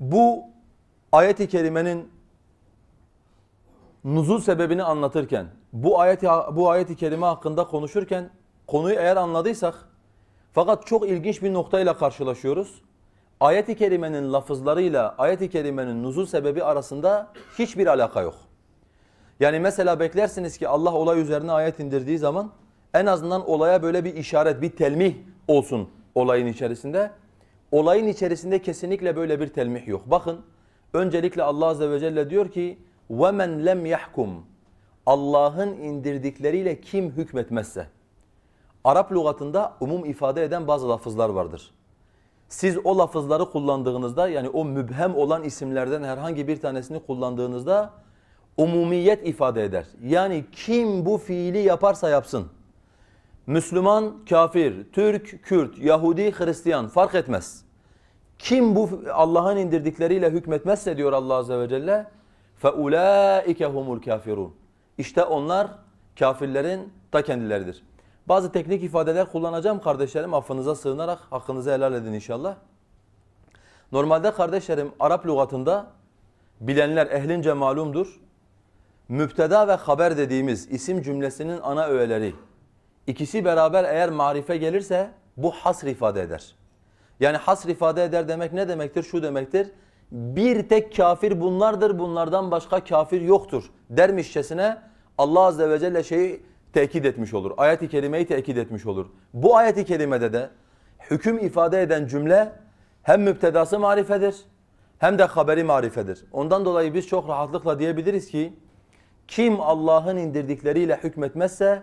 bu ayet-i kerimenin nuzul sebebini anlatırken, bu ayet bu ayet-i kerime hakkında konuşurken konuyu eğer anladıysak fakat çok ilginç bir noktayla karşılaşıyoruz. Ayet-i kerimenin lafızlarıyla ayet-i kerimenin nuzul sebebi arasında hiçbir alaka yok. Yani mesela beklersiniz ki Allah olay üzerine ayet indirdiği zaman en azından olaya böyle bir işaret, bir telmih olsun olayın içerisinde. Olayın içerisinde kesinlikle böyle bir telmih yok. Bakın öncelikle Allah Azze ve Celle diyor ki وَمَنْ لَمْ يَحْكُمْ Allah'ın indirdikleriyle kim hükmetmezse. Arap lügatında umum ifade eden bazı lafızlar vardır. Siz o lafızları kullandığınızda yani o mübhem olan isimlerden herhangi bir tanesini kullandığınızda umumiyet ifade eder. Yani kim bu fiili yaparsa yapsın. Müslüman, kafir, Türk, Kürt, Yahudi, Hristiyan fark etmez. Kim bu Allah'ın indirdikleriyle hükmetmezse diyor Allah Azze ve Celle فَاُولَٰئِكَ هُمُ الْكَافِرُونَ İşte onlar kafirlerin ta kendileridir. Bazı teknik ifadeler kullanacağım kardeşlerim affınıza sığınarak hakkınızı helal edin inşallah. Normalde kardeşlerim Arap lügatında bilenler ehlince malumdur. Müpteda ve haber dediğimiz isim cümlesinin ana öğeleri İkisi beraber eğer marife gelirse bu hasr ifade eder. Yani hasr ifade eder demek ne demektir? Şu demektir. Bir tek kafir bunlardır, bunlardan başka kafir yoktur dermişçesine Allah Azze ve Celle şeyi tekit etmiş olur. Ayet-i kerimeyi tekit etmiş olur. Bu ayet-i kerimede de hüküm ifade eden cümle hem müptedası marifedir hem de haberi marifedir. Ondan dolayı biz çok rahatlıkla diyebiliriz ki kim Allah'ın indirdikleriyle hükmetmezse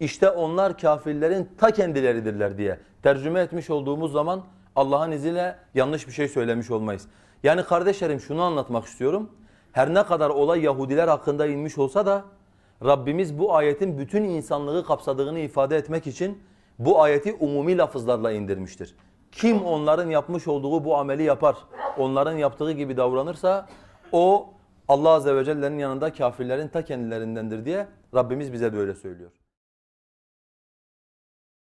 işte onlar kafirlerin ta kendileridirler diye tercüme etmiş olduğumuz zaman Allah'ın izniyle yanlış bir şey söylemiş olmayız. Yani kardeşlerim şunu anlatmak istiyorum. Her ne kadar olay Yahudiler hakkında inmiş olsa da Rabbimiz bu ayetin bütün insanlığı kapsadığını ifade etmek için bu ayeti umumi lafızlarla indirmiştir. Kim onların yapmış olduğu bu ameli yapar, onların yaptığı gibi davranırsa o Allah Azze ve Celle'nin yanında kafirlerin ta kendilerindendir diye Rabbimiz bize böyle söylüyor.